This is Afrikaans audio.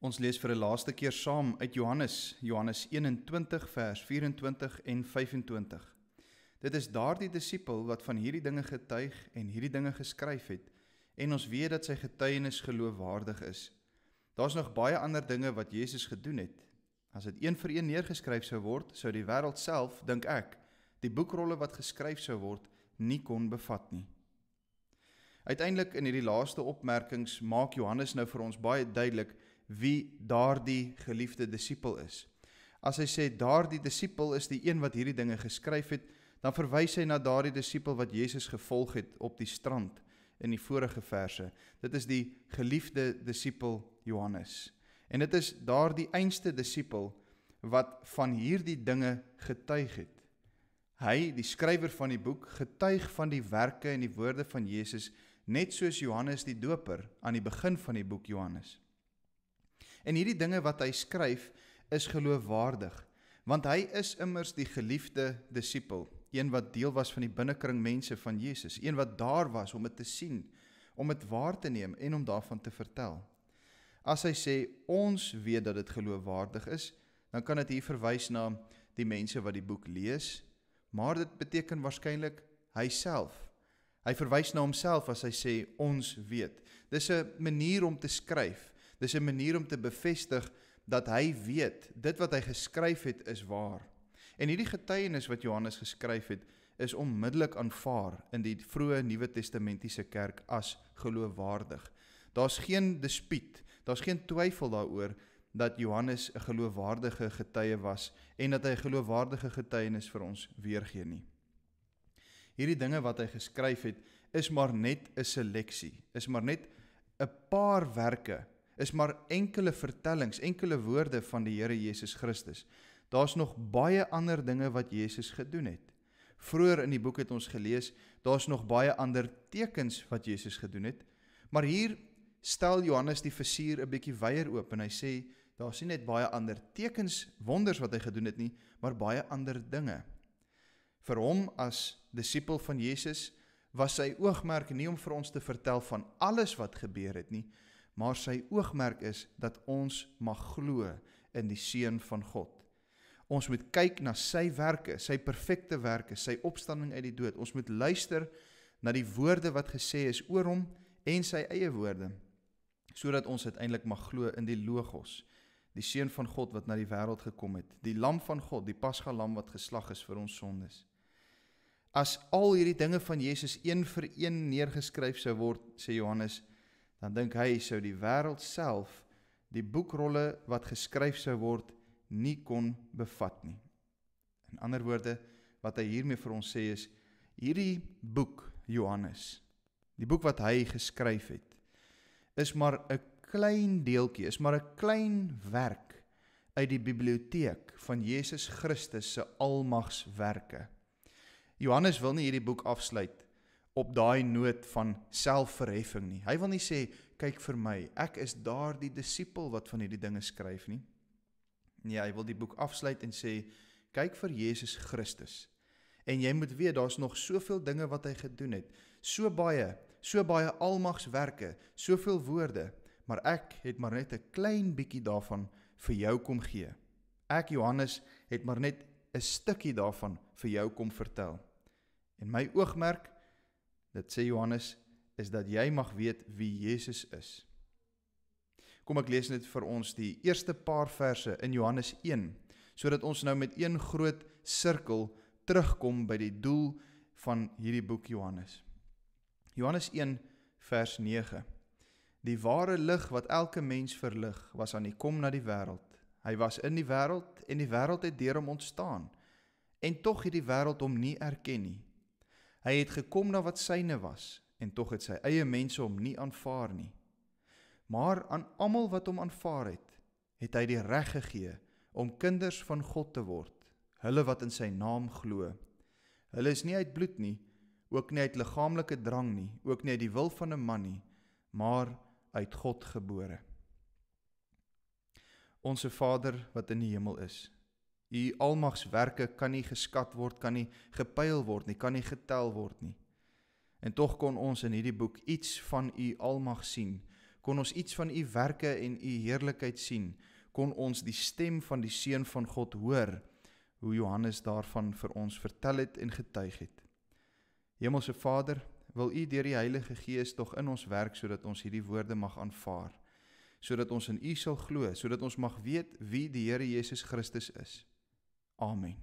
Ons lees vir 'n laaste keer saam uit Johannes, Johannes 21 vers 24 en 25. Dit is daardie disipel wat van hierdie dinge getuig en hierdie dinge geskryf het en ons weet dat sy getuienis geloofwaardig is. Daar's nog baie ander dinge wat Jesus gedoen het. As dit een vir een neergeskryf sou word, sou die wêreld self, dink ek, die boekrolle wat geskryf sou word, nie kon bevat nie. Uiteindelik in hierdie laaste opmerkings maak Johannes nou vir ons baie duidelik wie daardie geliefde disipel is. As hy sê daardie disipel is die een wat hierdie dinge geskryf het, dan verwys hy na daardie disipel wat Jesus gevolg het op die strand in die vorige verse. Dit is die geliefde disipel Johannes. En dit is daardie einste disipel wat van hierdie dinge getuig het. Hy, die skrywer van die boek, getuig van die werke en die woorde van Jesus net soos Johannes die Doper aan die begin van die boek Johannes. En hierdie dinge wat hy skryf is geloofwaardig, want hy is immers die geliefde disipel, een wat deel was van die binnekring mense van Jesus, een wat daar was om dit te sien, om dit waar te neem en om daarvan te vertel. As hy sê ons weet dat dit geloofwaardig is, dan kan dit hier verwys na die mense wat die boek lees, maar dit beteken waarskynlik hy self. Hy verwys na homself as hy sê ons weet. Dis 'n manier om te skryf. Dis 'n manier om te bevestig dat hy weet dit wat hy geskryf het is waar. En hierdie getuienis wat Johannes geskryf het, is onmiddellik aanvaar in die vroeë Nuwe Testamentiese kerk as geloofwaardig. Daar's geen dispuut, daar's geen twyfel daaroor dat Johannes 'n geloofwaardige getuie was en dat hy 'n geloofwaardige getuienis vir ons weergee nie. Hierdie dinge wat hy geskryf het, is maar net 'n seleksie, is maar net 'n paar werke is maar enkele vertellings, enkele woorde van die Here Jesus Christus. Daar's nog baie ander dinge wat Jesus gedoen het. Vroeger in die boek het ons gelees, daar's nog baie ander tekens wat Jesus gedoen het. Maar hier stel Johannes die fasier 'n bietjie wyer oop en hy sê daar's nie net baie ander tekens, wonders wat hy gedoen het nie, maar baie ander dinge. Vir hom as disipel van Jesus was sy oogmerk nie om vir ons te vertel van alles wat gebeur het nie, maar sy oogmerk is dat ons mag glo in die seun van God. Ons moet kyk na sy werke, sy perfekte werke, sy opstanding uit die dood. Ons moet luister na die woorde wat gesê is oor hom en sy eie woorde sodat ons uiteindelik mag glo in die logos, die seun van God wat na die wêreld gekom het, die lam van God, die pasgalam wat geslag is vir ons sondes. As al hierdie dinge van Jesus een vir een neergeskryf sou word, sê Johannes, dan dink hy sou die wêreld self die boekrolle wat geskryf sou word nie kon bevat nie. In ander woorde wat hy hiermee vir ons sê is hierdie boek Johannes die boek wat hy geskryf het is maar 'n klein deeltjie is maar 'n klein werk uit die biblioteek van Jesus Christus se almagswerke. Johannes wil nie hierdie boek afsluit nie op daai noot van selfverheffing nie. Hy wil nie sê kyk vir my, ek is daardie disipel wat van hierdie dinge skryf nie. Nee, hy wil die boek afsluit en sê kyk vir Jesus Christus. En jy moet weet daar's nog soveel dinge wat hy gedoen het, so baie, so baie almagswerke, soveel woorde, maar ek het maar net 'n klein bietjie daarvan vir jou kom gee. Ek Johannes het maar net 'n stukkie daarvan vir jou kom vertel. En my oogmerk Dit sê Johannes is dat jy mag weet wie Jesus is. Kom ek lees net vir ons die eerste paar verse in Johannes 1 sodat ons nou met een groot sirkel terugkom by die doel van hierdie boek Johannes. Johannes 1 vers 9. Die ware lig wat elke mens verlig was aan die kom na die wêreld. Hy was in die wêreld en die wêreld het deur hom ontstaan. En tog het die wêreld hom nie erken nie. Hy het gekom na wat syne was en tog het sy eie mense hom nie aanvaar nie. Maar aan almal wat hom aanvaar het, het hy die reg gegee om kinders van God te word, hulle wat in sy naam glo. Hulle is nie uit bloed nie, ook nie uit liggaamlike drang nie, ook nie uit die wil van 'n man nie, maar uit God gebore. Onse Vader wat in die hemel is, U almagswerke kan nie geskat word, kan nie gepyl word nie, kan nie getel word nie. En tog kon ons in hierdie boek iets van u almag sien. Kon ons iets van u werke en u heerlikheid sien? Kon ons die stem van die seun van God hoor hoe Johannes daarvan vir ons vertel het en getuig het? Hemelse Vader, wil u deur die Heilige Gees tog in ons werk sodat ons hierdie woorde mag aanvaar, sodat ons in u sal glo, sodat ons mag weet wie die Here Jesus Christus is. Amém.